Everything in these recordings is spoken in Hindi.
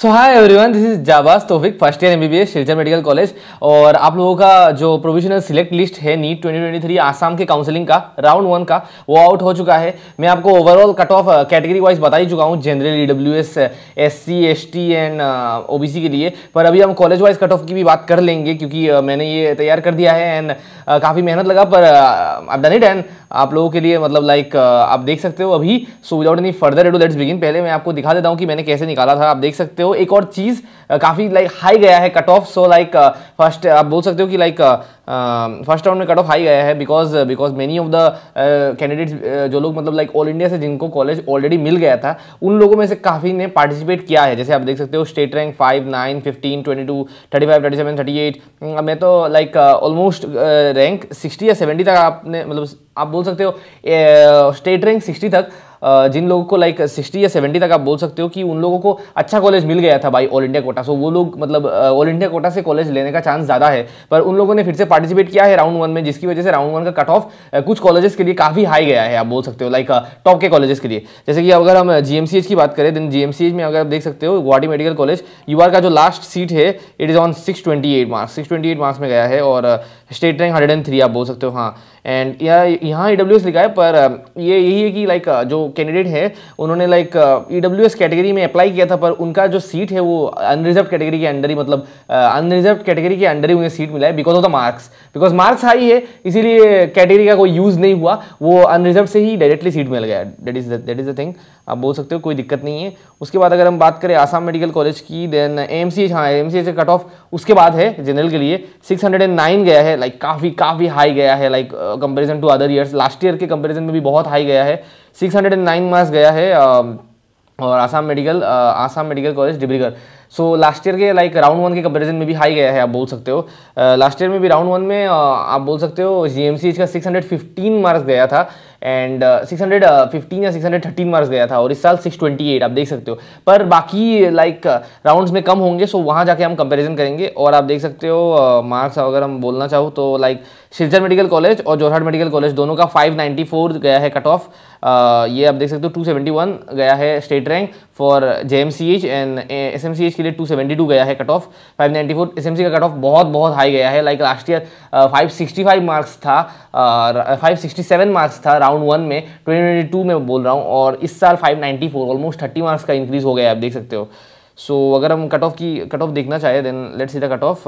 so hi everyone this is Jabaz Tofik first year MBBS Silchar medical college और आप लोगों का जो प्रोविजनल सिलेक्ट लिस्ट है नीट 2023 आसाम के काउंसलिंग का राउंड वन का वो आउट हो चुका है मैं आपको overall cut off category wise बता ही चुका हूँ general E W S S C S T and O B C के लिए पर अभी हम कॉलेज वाइज कट ऑफ की भी बात कर लेंगे क्योंकि uh, मैंने ये तैयार कर दिया है एंड काफ़ी मेहनत लगा पर अब डन इट एंड आप लोगों के लिए मतलब लाइक आप देख सकते हो अभी so without any further ado let's begin पहले मैं आपको दिखा देता हूँ कि मैंने कैसे निकाला था आप देख सकते हो एक और चीज़ काफ़ी लाइक हाई गया है cut off so like first आप बोल सकते हो कि लाइक फर्स्ट um, राउंड में कट ऑफ हाई गया है because because many of the candidates जो लोग मतलब लाइक ऑल इंडिया से जिनको कॉलेज ऑलरेडी मिल गया था उन लोगों में से काफ़ी ने पार्टिसिपेट किया है जैसे आप देख सकते हो state rank five nine fifteen twenty two thirty five thirty seven thirty eight मैं तो लाइक ऑलमोस्ट रैंक सिक्सटी या सेवेंटी तक आपने मतलब आप बोल सकते हो स्टेट रैंक सिक्सटी तक जिन लोगों को लाइक सिक्सटी या सेवेंटी तक आप बोल सकते हो कि उन लोगों को अच्छा कॉलेज मिल गया था भाई ऑल इंडिया कोटा सो वो लोग मतलब ऑल इंडिया कोटा से कॉलेज लेने का चांस ज़्यादा है पर उन लोगों ने फिर से पार्टिसिपेट किया है राउंड वन में जिसकी वजह से राउंड वन का कट ऑफ कुछ कॉलेजेस के लिए काफ़ी हाई गया है आप बोल सकते हो लाइक टॉप के कॉलेजेस के लिए जैसे कि अगर हम जी की बात करें देन जी में अगर आप देख सकते हो गुवाहाटी मेडिकल कॉलेज यू का जो लास्ट सीट है it is on six marks six marks में गया है और स्टेट रैंक 103 आप बोल सकते हो हाँ एंड यह यहाँ ई e लिखा है पर um, ये यही है कि लाइक uh, जो कैंडिडेट है उन्होंने लाइक ई कैटेगरी में अप्लाई किया था पर उनका जो सीट है वो अनरिजर्व कैटेगरी के अंडर ही मतलब अनरिजर्व uh, कैटेगरी के अंडर ही उन्हें सीट मिला है because of the marks because marks high है इसीलिए कैटेगरी का कोई यूज़ नहीं हुआ वो अनरिजर्व से ही डायरेक्टली सीट मिल गया that is that is the thing आप बोल सकते हो कोई दिक्कत नहीं है उसके बाद अगर हम बात करें आसाम मेडिकल कॉलेज की देन एम सी एच हाँ M C H cut off उसके बाद है जनरल के लिए 609 गया है लाइक काफ़ी काफ़ी हाई गया है like comparison to other years last year के कंपैरिजन में भी बहुत हाई गया है 609 मार्क्स गया है uh, और Assam medical uh, Assam medical college Dibrugarh so last year के लाइक राउंड वन के कंपेरिजन में भी हाई गया है आप बोल सकते हो लास्ट ईयर में भी राउंड वन में आप बोल सकते हो जी का 615 मार्क्स गया था एंड सिक्स हंड्रेड फिफ्टीन या सिक्स हंड्रेड थर्टीन मार्क्स गया था और इस साल सिक्स ट्वेंटी एट आप देख सकते हो पर बाकी लाइक like, राउंड्स में कम होंगे सो वहाँ जाके हम कंपेरिजन करेंगे और आप देख सकते हो मार्क्स uh, अगर हम बोलना चाहूँ तो लाइक सिलचर मेडिकल कॉलेज और जोरहाट मेडिकल कॉलेज दोनों का फाइव नाइन्टी फोर गया है कट ऑफ uh, ये आप देख सकते हो टू सेवेंटी वन गया है state rank for J M C H and S M C H के लिए 272 गया है cut off 594 ninety S M C का कट ऑफ बहुत बहुत हाई गया है लाइक लास्ट ईयर 565 मार्क्स था uh, 567 मार्क्स था राउंड वन में 2022 में बोल रहा हूँ और इस साल 594 ऑलमोस्ट 30 मार्क्स का इंक्रीज हो गया है आप देख सकते हो सो so, अगर हम कट ऑफ की कट ऑफ देखना चाहें then let's see the cut off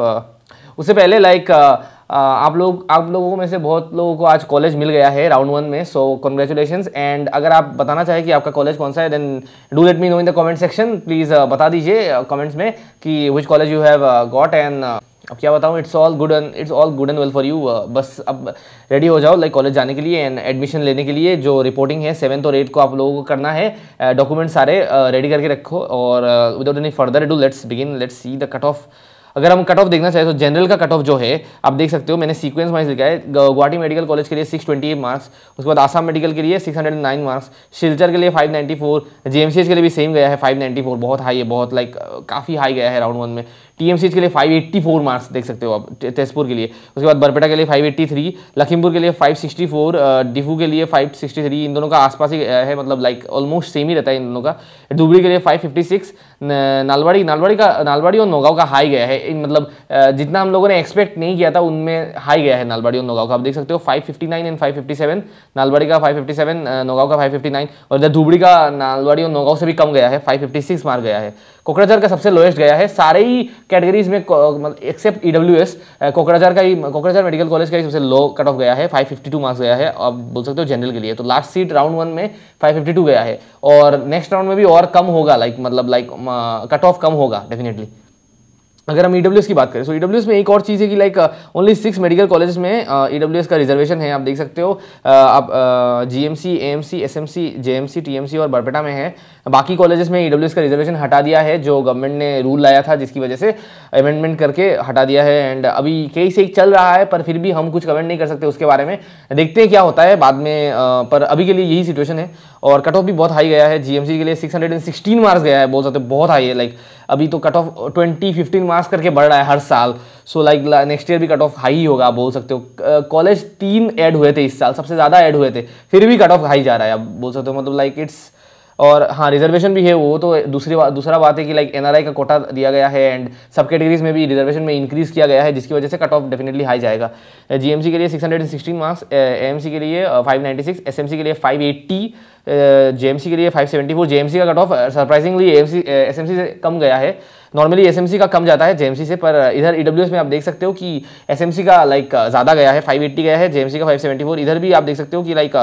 उससे पहले लाइक like, uh, आप लोग आप लोगों में से बहुत लोगों को आज कॉलेज मिल गया है राउंड वन में सो कॉन्ग्रेचुलेशन एंड अगर आप बताना चाहें कि आपका कॉलेज कौन सा है then do let me know in the comment section please बता दीजिए कमेंट्स uh, में कि which college you have got and अब क्या बताऊँ it's all good and it's all good and well for you बस अब रेडी हो जाओ लाइक कॉलेज जाने के लिए एंड एडमिशन लेने के लिए जो रिपोर्टिंग है सेवन्थ और एट को आप लोगों को करना है डॉक्यूमेंट्स uh, सारे रेडी uh, करके रखो और without any further ado let's begin let's see the cut off अगर हम कट ऑफ देखना चाहें तो जनरल का कट ऑफ जो है आप देख सकते हो मैंने सीक्वेंस वाइज लिखा है गुवाहाटी मेडिकल कॉलेज के लिए 628 मार्क्स उसके बाद आसाम मेडिकल के लिए 609 मार्क्स शिलचर के लिए 594 जेएमसीएच के लिए भी सेम गया है 594 बहुत हाई है बहुत लाइक काफ़ी हाई गया है राउंड वन में टी के लिए 584 मार्क्स देख सकते हो आप तेजपुर के लिए उसके बाद बरपेटा के लिए 583 लखीमपुर के लिए 564 डिफू uh, के लिए 563 इन दोनों का आसपास ही uh, है मतलब लाइक ऑलमोस्ट सेम ही रहता है इन दोनों का धुबरी के लिए 556 नालवाड़ी नालवाड़ी का नालवाड़ी और नौगांव का हाई गया है इन मतलब uh, जितना हम लोगों ने एक्सपेक्ट नहीं किया था उनमें हाई गया है नालवाड़ी और नौगांव का आप देख सकते हो फाइव एंड फाइव नालवाड़ी का फाइव नौगांव का फाइव और इधर धुबड़ी का नालवाड़ी और नौगांव से भी कम गया है फाइव मार्क गया है कोकराझार का सबसे लोएस्ट गया है सारे ही कैटेगरीज में except E W S Kokrajhar का ही कोकराझार मेडिकल कॉलेज का ही सबसे लो कट ऑफ गया है 552 मार्क्स गया है आप बोल सकते हो जनरल के लिए तो लास्ट सीट राउंड वन में 552 गया है और नेक्स्ट राउंड में भी और कम होगा लाइक मतलब लाइक कट ऑफ कम होगा डेफिनेटली अगर हम ई e की बात करें तो ईडब्ल्यूएस e में एक और चीज़ है कि like only six medical college में ई uh, e का रिजर्वेशन है आप देख सकते हो uh, आप G M C M C S M C J M C T M C और बरपेटा में है बाकी कॉलेजेस में ई का रिजर्वेशन हटा दिया है जो गवर्नमेंट ने रूल लाया था जिसकी वजह से अमेंडमेंट करके हटा दिया है एंड अभी कई से चल रहा है पर फिर भी हम कुछ कमेंट नहीं कर सकते उसके बारे में देखते हैं क्या होता है बाद में uh, पर अभी के लिए यही सिचुएशन है और कट ऑफ भी बहुत हाई गया है जी के लिए सिक्स मार्क्स गया है बोल सकते बहुत हाई है लाइक अभी तो cut off twenty fifteen marks करके बढ़ रहा है हर साल सो लाइक नेक्स्ट ईयर भी कट ऑफ हाई ही होगा आप बोल सकते हो कॉलेज तीन ऐड हुए थे इस साल सबसे ज़्यादा ऐड हुए थे फिर भी कट ऑफ हाई जा रहा है आप बोल सकते हो मतलब लाइक इट्स और हाँ रिजर्वेशन भी है वो तो दूसरी बात दूसरा बात है कि लाइक एनआरआई का कोटा दिया गया है एंड सब कैटेगरीज में भी रिजर्वेशन में इंक्रीज़ किया गया है जिसकी वजह से कट ऑफ डेफिनेटली हाई जाएगा जीएमसी के लिए 616 मार्क्स एएमसी के लिए 596 एसएमसी के लिए 580 जे के लिए 574 सेवेंटी का cut off surprisingly M C से कम गया है नॉर्मली एस का कम जाता है जे से पर इधर ई e में आप देख सकते हो कि एस का लाइक ज़्यादा गया है फाइव गया है जे का फाइव इधर भी आप देख सकते हो कि लाइक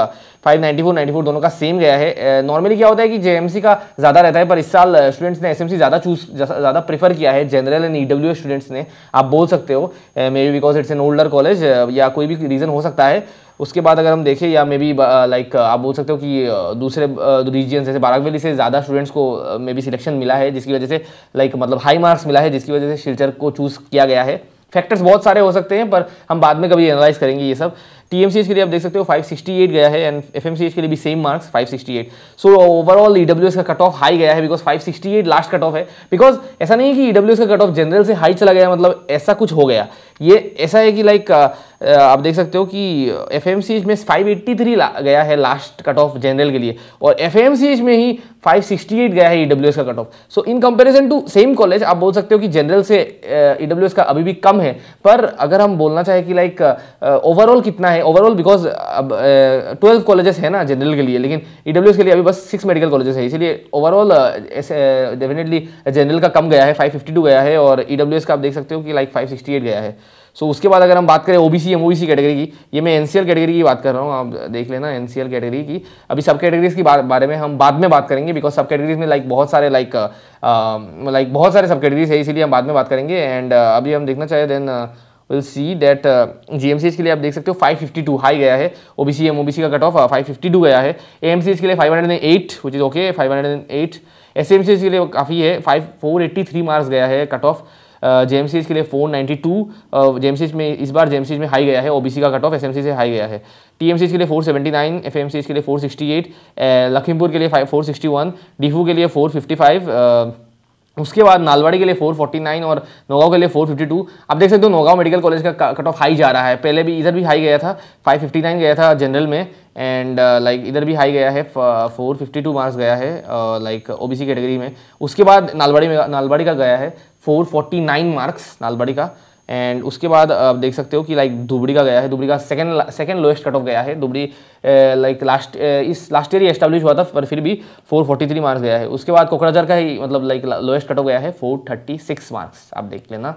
फाइव नाइन्टी दोनों का सेम गया है नॉर्मली क्या होता है कि जे का ज़्यादा रहता है पर इस साल स्टूडेंट्स ने एस ज़्यादा चूज ज़्यादा प्रीफर किया है जनरल एंड ई स्टूडेंट्स ने आप बोल सकते हो maybe because it's an older college या कोई भी रीज़न हो सकता है उसके बाद अगर हम देखें या मे बी लाइक आप बोल सकते हो कि uh, दूसरे रीजन uh, जैसे बाराक वैली से ज़्यादा स्टूडेंट्स को मे बी सिलेक्शन मिला है जिसकी वजह से लाइक मतलब हाई मार्क्स मिला है जिसकी वजह से शिलचर को चूज़ किया गया है फैक्टर्स बहुत सारे हो सकते हैं पर हम बाद में कभी एनालाइज करेंगे ये सब टी एम सी के लिए आप देख सकते हो 568 गया है एंड एफ एम सी के लिए भी same marks 568 so overall E W S का कट ऑफ हाई गया है बिकॉज 568 लास्ट कट ऑफ है बिकॉज ऐसा नहीं है कि ई डब्ल्यू एस का कट ऑफ जनरल से हाई चला गया मतलब ऐसा कुछ हो गया ये ऐसा है कि लाइक uh, uh, आप देख सकते हो कि एफ में 583 गया है लास्ट कट ऑफ जनरल के लिए और एफ में ही 568 गया है ई e का cut off so in comparison to same college आप बोल सकते हो कि जनरल से ई uh, एस e का अभी भी कम है पर अगर हम बोलना चाहें कि लाइक ओवरऑल कितना है ओवरऑल बिकॉज अब ट्वेल्व कॉलेजेस है ना जनरल के लिए लेकिन ई e के लिए अभी बस सिक्स मेडिकल कॉलेजेस है इसीलिए ओवरऑल डेफिनेटली जनरल का कम गया है टू गया है और ई का आप देख सकते हो कि लाइक एट गया है सो so, उसके बाद अगर हम बात करें ओबीसी एम ओबीसी कैटेगरी की ये मैं एनसीएल कैटेगरी की बात कर रहा हूँ आप देख लेना एनसीएल कैटेगरी की अभी सब कैटेगरीज की बार, बारे में हम बाद में बात करेंगे बिकॉज सब कैटेगरीज में लाइक बहुत सारे लाइक लाइक बहुत सारे सब कैटेगरीज है इसीलिए हम बाद में बात करेंगे एंड अभी हम देखना चाहें then will see that GMCH के लिए आप देख सकते हो 552 हाई गया है सी एम सी का कट ऑफ 552 गया है एएमसीएच के लिए 508 व्हिच इज ओके 508 एसएमसीएच के लिए काफ़ी है 5483 मार्क्स गया है कट ऑफ जेएमसीज के लिए फोर नाइन्टी टू जेएमसीज में इस बार जेएमसीज में हाई गया है ओबीसी का कट ऑफ एसएमसी से हाई गया है टीएमसीज के लिए फोर सेवेंटी नाइन एफएमसीज के लिए फोर सिक्सटी एट लखीमपुर के लिए five four sixty one Diphu के लिए फोर फिफ्टी फाइव उसके बाद नालवाड़ी के लिए 449 और नौगांव के लिए 452 आप देख सकते हो नौगांव मेडिकल कॉलेज का कट ऑफ हाई जा रहा है पहले भी इधर भी हाई गया था 559 गया था जनरल में एंड लाइक इधर भी हाई गया है 452 मार्क्स गया है लाइक ओबीसी कैटेगरी में उसके बाद नालवाड़ी में नालवाड़ी का गया है 449 मार्क्स नालबड़ी का एंड उसके बाद आप देख सकते हो कि लाइक दुबड़ी का गया है दुबड़ी का second second lowest cut off गया है दुबड़ी लाइक लास्ट इस लास्ट ईयर ही एस्टेब्लिश हुआ था पर फिर भी 443 मार्क्स गया है उसके बाद कोकराझार का ही मतलब लाइक लोएस्ट कट ऑफ गया है 436 मार्क्स आप देख लेना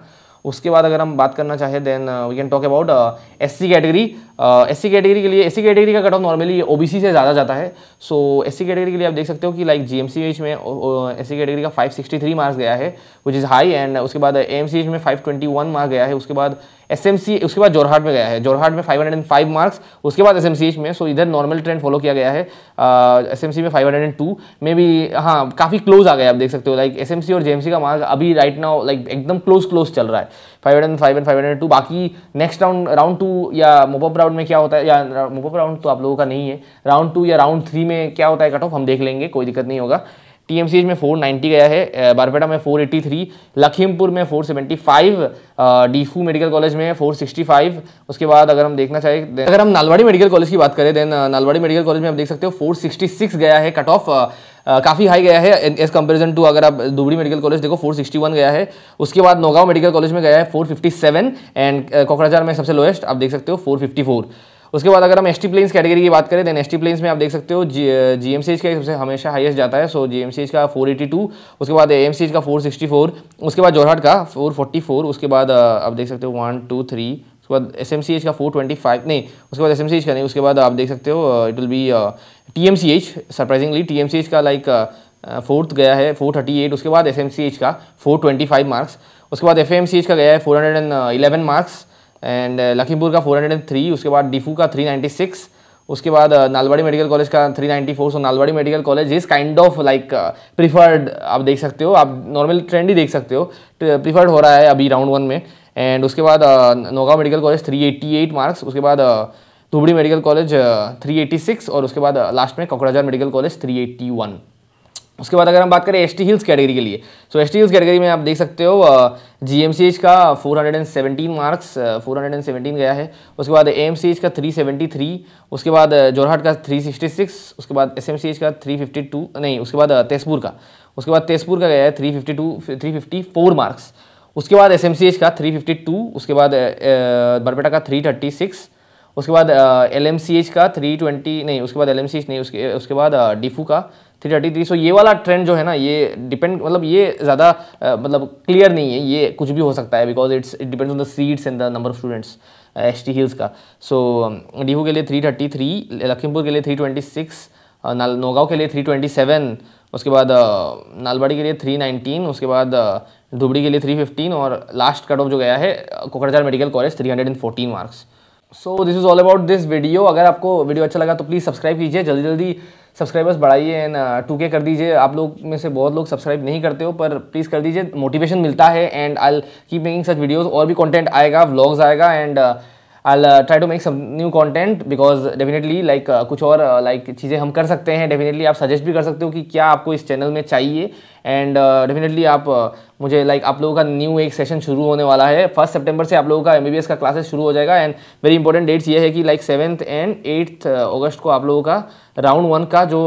उसके बाद अगर हम बात करना चाहें then we can talk about S C category S C category के लिए एस सी कैटेगरी का cut off normally O B C से ज़्यादा जाता है सो एस सी कैटेगरी के लिए आप देख सकते हो कि like G M C H में एस सी कैटेगरी का फाइव सिक्सटी थ्री मार्क्स गया है विच इज़ हाई एंड उसके बाद ए एम सी एच में फाइव ट्वेंटी वन मार्क गया है उसके बाद एस एम सी उसके बाद जोरहाट में गया है जोरहाट में five hundred and five marks उसके बाद एस एम सी एच में सो इधर नॉर्मल ट्रेंड फॉलो किया गया है एस एम सी में फाइव हंड्रेड एंड टू में भी हाँ काफ़ी क्लोज आ गया आप देख सकते हो लाइक एस एम सी और जे एम सी का मार्क अभी राइट नाउ लाइक एकदम क्लोज क्लोज चल रहा है five hundred and five and five hundred two बाकी नेक्स्ट राउंड राउंड टू या राउंड राउंड में क्या होता है या मूव अप राउंड तो आप लोगों का नहीं है राउंड टू या राउंड थ्री में क्या होता है कट ऑफ हम देख लेंगे कोई दिक्कत नहीं होगा टीएमसीएच में 490 गया है बारपेटा में 483 लखीमपुर में 475 डीफू मेडिकल कॉलेज में 465 उसके बाद अगर हम देखना चाहिए अगर हम नालवाड़ी मेडिकल कॉलेज की बात करें देन नालवाड़ी मेडिकल कॉलेज में आप देख सकते हो 466 गया है कट ऑफ काफ़ी हाई गया है एज कंपेरिजन टू अगर आप दुबड़ी मेडिकल कॉलेज देखो 461 गया है उसके बाद नौगांव मेडिकल कॉलेज में गया है 457 एंड कोकराझार में सबसे लोएस्ट आप देख सकते हो 454 उसके बाद अगर हम एस टी प्लेन्स कैटेगरी की बात करें देन एस टी प्लेन्स में आप देख सकते हो जी जी एम सी एच का सबसे हमेशा हाईएस्ट जाता है सो जी एम सी एच का 482 उसके बाद ए एम सी एच का 464 उसके बाद जोरहाट का 444 उसके बाद आप देख सकते हो वन टू थ्री उसके बाद एस एम सी एच का फोर ट्वेंटी फाइव नहीं उसके बाद एस एम सी एच का नहीं उसके बाद आप देख सकते हो it will be T M C H surprisingly T M C H का लाइक फोर्थ uh, uh, गया है फोर थर्टी एट उसके बाद एस एम सी एच का फोर ट्वेंटी फाइव मार्क्स उसके बाद एफ एम सी एच का गया है four hundred and eleven marks and Lakhimpur का फोर हंड्रेड एंड थ्री उसके बाद डिफू का थ्री नाइन्टी सिक्स उसके बाद नालवाड़ी मेडिकल कॉलेज का 394 so Nalbari medical college is kind of like preferred आप देख सकते हो आप नॉर्मल ट्रेंड ही देख सकते हो प्रीफर्ड तो, हो रहा है अभी राउंड वन में एंड उसके बाद uh, Nagaon medical college 388 marks उसके बाद uh, Dhubri medical college 386 uh, और उसके बाद लास्ट में कोकराझार मेडिकल कॉलेज 381 उसके बाद अगर हम बात करें एस टी हिल्स कैटेगरी के लिए so S T hills category में आप देख सकते हो जी एम सी एच का 417 मार्क्स 417 गया है उसके बाद ए एम सी एच का 373 उसके बाद जोरहाट का 366 उसके बाद एस एम सी एच का 352 नहीं उसके बाद तेजपुर का उसके बाद तेजपुर का गया है फिफ्टी फोर मार्क्स उसके बाद एस का 352 उसके बाद बरपेटा का 336 उसके बाद एल का 320 नहीं उसके बाद एल नहीं उसके उसके बाद डिफू का 333 सो ये वाला ट्रेंड जो है ना ये डिपेंड मतलब ये ज़्यादा मतलब क्लियर नहीं है ये कुछ भी हो सकता है because it's it depends on the seats and the number of students S T hills का सो so, डीहू के लिए 333 लखीमपुर के लिए सिक्स नोगाव के लिए 327 उसके बाद नालबाड़ी के लिए 319 उसके बाद धुबड़ी के लिए 315 और लास्ट कट ऑफ जो गया है Kokrajhar medical college 314 marks so this is all about this video अगर आपको वीडियो अच्छा लगा तो प्लीज़ सब्सक्राइब कीजिए जल्दी जल्दी सब्सक्राइबर्स बढ़ाइए एंड टू के कर दीजिए आप लोग में से बहुत लोग सब्सक्राइब नहीं करते हो पर प्लीज़ कर दीजिए मोटिवेशन मिलता है and I keep making such videos और भी कॉन्टेंट आएगा व्लॉग्स आएगा and uh, I try to make some new content because definitely like कुछ और लाइक uh, like, चीज़ें हम कर सकते हैं डेफिनेटली आप सजेस्ट भी कर सकते हो कि क्या आपको इस चैनल में चाहिए एंड डेफिनेटली uh, आप uh, मुझे लाइक like, आप लोगों का न्यू एक सेशन शुरू होने वाला है फर्स्ट सितंबर से आप लोगों का एमबीबीएस का क्लासेस शुरू हो जाएगा एंड वेरी इंपॉर्टेंट डेट्स ये है कि like seventh and eighth August को आप लोगों का राउंड वन का जो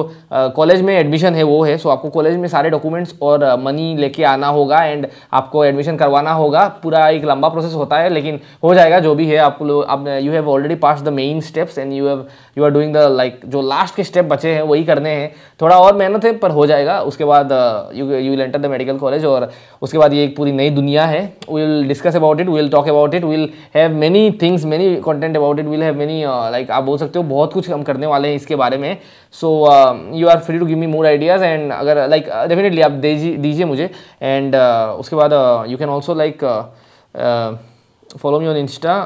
कॉलेज uh, में एडमिशन है वो है सो so, आपको कॉलेज में सारे डॉक्यूमेंट्स और मनी uh, लेके आना होगा एंड आपको एडमिशन करवाना होगा पूरा एक लंबा प्रोसेस होता है लेकिन हो जाएगा जो भी है आप लोग आप you have already pass the main steps and you have you are doing the like जो लास्ट के स्टेप बचे हैं वही करने हैं थोड़ा और मेहनत है पर हो जाएगा उसके बाद you uh, you will enter the medical college और उसके बाद ये एक पूरी नई दुनिया है will discuss about it will talk about it will have many things many content about it will have many like आप बोल सकते हो बहुत कुछ हम करने वाले हैं इसके बारे में so you are free to give me more ideas and अगर लाइक डेफिनेटली uh, आप दीजिए मुझे एंड uh, उसके बाद you can also like follow me on insta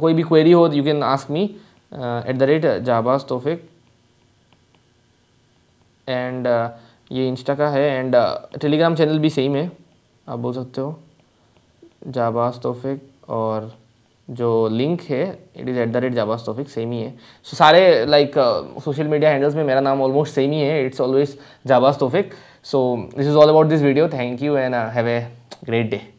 कोई भी क्वेरी हो you can ask me at the rate Jabaz Tofik and ये इंस्टा का है एंड टेलीग्राम चैनल भी सेम है आप बोल सकते हो जाबाज तोफिक और जो लिंक है it is at the rate Jabaz Tofik same ही है सो so, सारे लाइक सोशल मीडिया हैंडल्स में मेरा नाम ऑलमोस्ट सेम ही है it's always Jabaz Tofik so this is all about this video thank you and have a great day